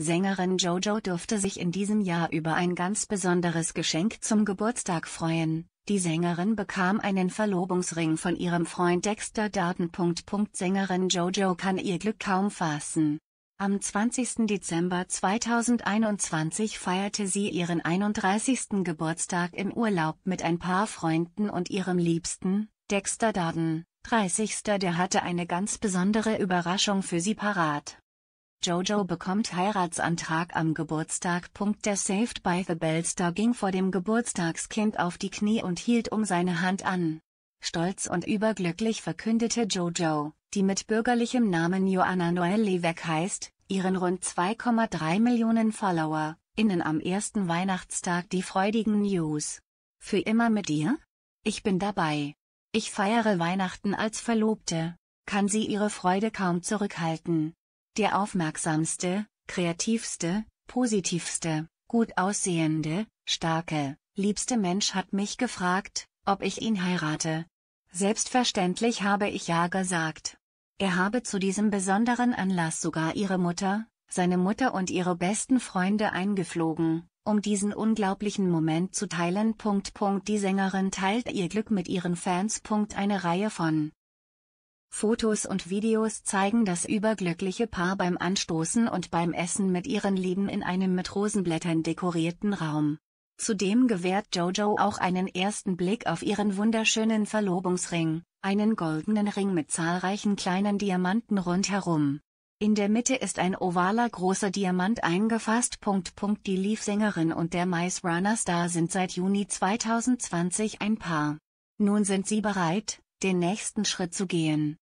Sängerin Jojo durfte sich in diesem Jahr über ein ganz besonderes Geschenk zum Geburtstag freuen. Die Sängerin bekam einen Verlobungsring von ihrem Freund Dexter Darden. Sängerin Jojo kann ihr Glück kaum fassen. Am 20. Dezember 2021 feierte sie ihren 31. Geburtstag im Urlaub mit ein paar Freunden und ihrem Liebsten, Dexter Darden, 30. Der hatte eine ganz besondere Überraschung für sie parat. Jojo bekommt Heiratsantrag am Geburtstag. Der Saved by the Bellstar ging vor dem Geburtstagskind auf die Knie und hielt um seine Hand an. Stolz und überglücklich verkündete Jojo, die mit bürgerlichem Namen Joanna Noel Levec heißt, ihren rund 2,3 Millionen Follower, innen am ersten Weihnachtstag die freudigen News. Für immer mit dir? Ich bin dabei. Ich feiere Weihnachten als Verlobte, kann sie ihre Freude kaum zurückhalten der aufmerksamste, kreativste, positivste, gut aussehende, starke, liebste Mensch hat mich gefragt, ob ich ihn heirate. Selbstverständlich habe ich ja gesagt. Er habe zu diesem besonderen Anlass sogar ihre Mutter, seine Mutter und ihre besten Freunde eingeflogen, um diesen unglaublichen Moment zu teilen. Die Sängerin teilt ihr Glück mit ihren Fans. Eine Reihe von Fotos und Videos zeigen das überglückliche Paar beim Anstoßen und beim Essen mit ihren Lieben in einem mit Rosenblättern dekorierten Raum. Zudem gewährt Jojo auch einen ersten Blick auf ihren wunderschönen Verlobungsring, einen goldenen Ring mit zahlreichen kleinen Diamanten rundherum. In der Mitte ist ein ovaler großer Diamant eingefasst. Punkt, Punkt, die Leaf-Sängerin und der Mace Runner Star sind seit Juni 2020 ein Paar. Nun sind sie bereit, den nächsten Schritt zu gehen.